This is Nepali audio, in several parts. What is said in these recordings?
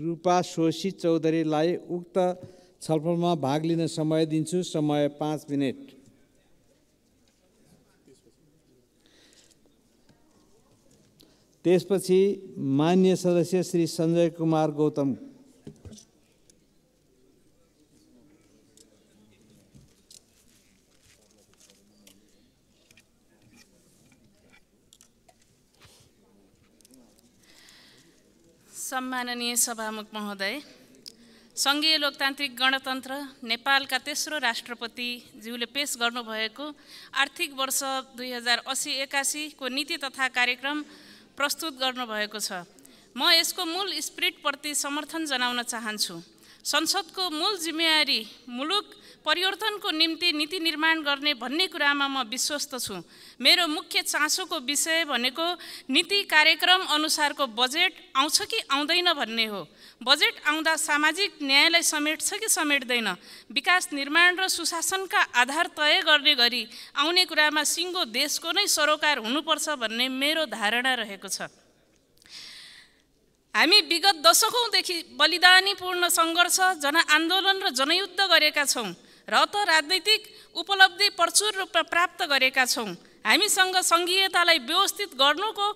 रूपा शोषी चौधरीलाई उक्त छलफलमा भाग लिन समय दिन्छु समय पाँच मिनट त्यसपछि मान्य सदस्य श्री सञ्जय कुमार गौतम सम्माननीय सभामुख महोदय सङ्घीय लोकतान्त्रिक गणतन्त्र नेपालका तेस्रो राष्ट्रपतिज्यूले पेस गर्नुभएको आर्थिक वर्ष दुई हजार असी एकासीको नीति तथा कार्यक्रम प्रस्तुत गर्नुभएको छ म यसको मूल स्प्रिटप्रति समर्थन जनाउन चाहन्छु संसदको मूल जिम्मेवारी मुलुक परिवर्तनको निम्ति नीति निर्माण गर्ने भन्ने कुरामा म विश्वस्त छु मेरो मुख्य चासोको विषय भनेको नीति कार्यक्रम अनुसारको बजेट आउँछ कि आउँदैन भन्ने हो बजेट आउँदा सामाजिक न्यायलाई समेट्छ कि समेट्दैन विकास निर्माण र सुशासनका आधार तय गर्ने गरी आउने कुरामा सिङ्गो देशको नै सरोकार हुनुपर्छ भन्ने मेरो धारणा रहेको छ हामी विगत दशकौँदेखि बलिदानीपूर्ण सङ्घर्ष जनआन्दोलन र जनयुद्ध गरेका छौँ र त राजनैतिक उपलब्धि प्रचुर रूपमा प्राप्त गरेका छौँ हामीसँग सङ्घीयतालाई व्यवस्थित गर्नुको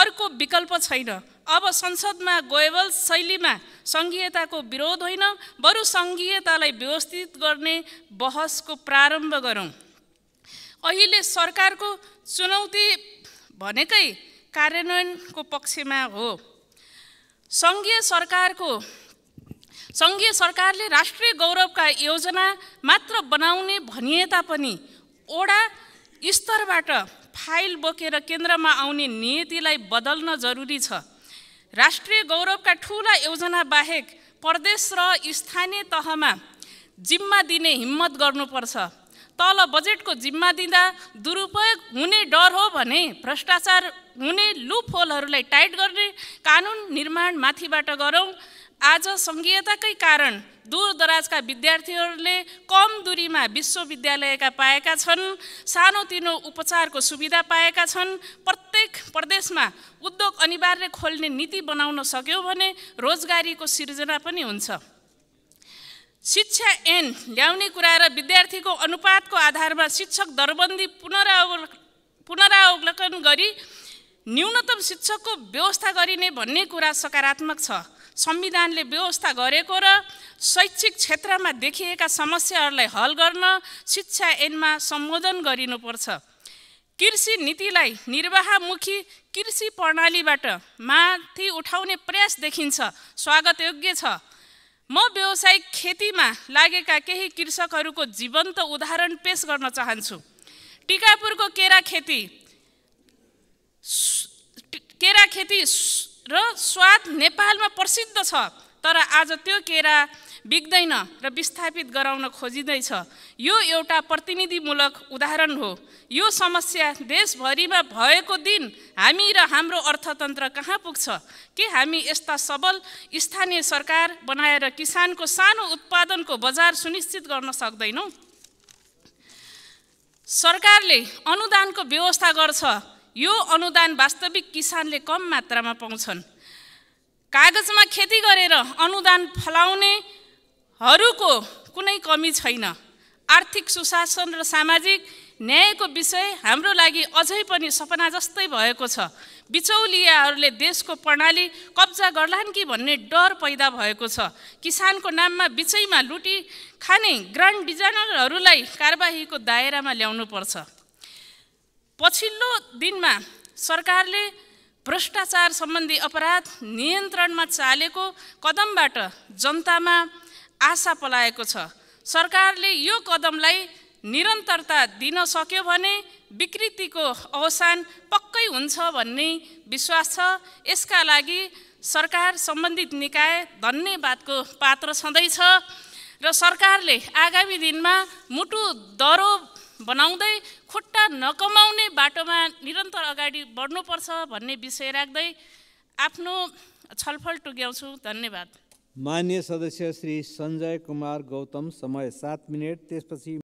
अर्को विकल्प छैन अब संसदमा गोयबल शैलीमा सङ्घीयताको विरोध होइन बरु सङ्घीयतालाई व्यवस्थित गर्ने बहसको प्रारम्भ गरौँ अहिले सरकारको चुनौती भनेकै कार्यान्वयनको पक्षमा हो सङ्घीय सरकारको सङ्घीय सरकारले राष्ट्रिय गौरवका योजना मात्र बनाउने भनिए तापनि ओडा स्तरबाट फाइल बोकेर केन्द्रमा आउने नियतिलाई बदल्न जरुरी छ राष्ट्रिय गौरवका ठुला योजना बाहेक प्रदेश र स्थानीय तहमा जिम्मा दिने हिम्मत गर्नुपर्छ तल बजेटको जिम्मा दिँदा दुरुपयोग हुने डर हो भने भ्रष्टाचार हुने लुप होलहरूलाई टाइट गर्ने कानुन निर्माण माथिबाट गरौँ आज सङ्घीयताकै कारण दूर दराजका विद्यार्थीहरूले कम दूरीमा विश्वविद्यालयका पाएका छन् सानोतिनो उपचारको सुविधा पाएका छन् प्रत्येक प्रदेशमा उद्योग अनिवार्य खोल्ने नीति बनाउन सक्यौँ भने रोजगारीको सिर्जना पनि हुन्छ शिक्षा ऐन ल्याउने कुरा र विद्यार्थीको अनुपातको आधारमा शिक्षक दरबन्दी पुनराव पुनरावलोकन गरी न्यूनतम शिक्षकको व्यवस्था गरिने भन्ने कुरा सकारात्मक छ संविधानले व्यवस्था गरेको र शैक्षिक क्षेत्रमा देखिएका समस्याहरूलाई हल गर्न शिक्षा ऐनमा सम्बोधन गरिनुपर्छ कृषि नीतिलाई निर्वाहमुखी कृषि प्रणालीबाट माथि उठाउने प्रयास देखिन्छ स्वागतयोग्य छ म व्यावसायिक खेतीमा लागेका केही कृषकहरूको जीवन्त उदाहरण पेस गर्न चाहन्छु टिकापुरको केरा खेती केरा खेती र स्वाद नेपालमा प्रसिद्ध छ तर आज त्यो केरा बिग्दैन र विस्थापित गराउन खोजिँदैछ यो एउटा प्रतिनिधिमूलक उदाहरण हो यो समस्या देशभरिमा भएको दिन हामी र हाम्रो अर्थतन्त्र कहाँ पुग्छ के हामी यस्ता सबल स्थानीय सरकार बनाएर किसानको सानो उत्पादनको बजार सुनिश्चित गर्न सक्दैनौँ सरकारले अनुदानको व्यवस्था गर्छ यो अनुदान वास्तविक किसानले कम मात्रामा पाउँछन् कागजमा खेती गरेर अनुदान फलाउने हरूको कुनै कमी छैन आर्थिक सुशासन र सामाजिक न्यायको विषय हाम्रो लागि अझै पनि सपना जस्तै भएको छ बिचौलियाहरूले देशको प्रणाली कब्जा गर्लान् कि भन्ने डर पैदा भएको छ किसानको नाममा बिचैमा लुटी खाने ग्रान्ड डिजाइनरहरूलाई कारबाहीको दायरामा ल्याउनु पर्छ पछिल्लो दिनमा सरकारले भ्रष्टाचार सम्बन्धी अपराध नियन्त्रणमा चालेको कदमबाट जनतामा आशा पलाएको छ सरकारले यो कदमलाई निरन्तरता दिन सक्यो भने विकृतिको अवसान पक्कै हुन्छ भन्ने विश्वास छ यसका लागि सरकार सम्बन्धित निकाय धन्यवादको पात्र छँदैछ र सरकारले आगामी दिनमा मुटु दरो बनाउँदै खुट्टा नकमाउने बाटोमा निरन्तर अगाडि बढ्नुपर्छ भन्ने विषय राख्दै आफ्नो छलफल टुग्याउँछु धन्यवाद मान्य सदस्य श्री सञ्जय कुमार गौतम समय सात मिनट त्यसपछि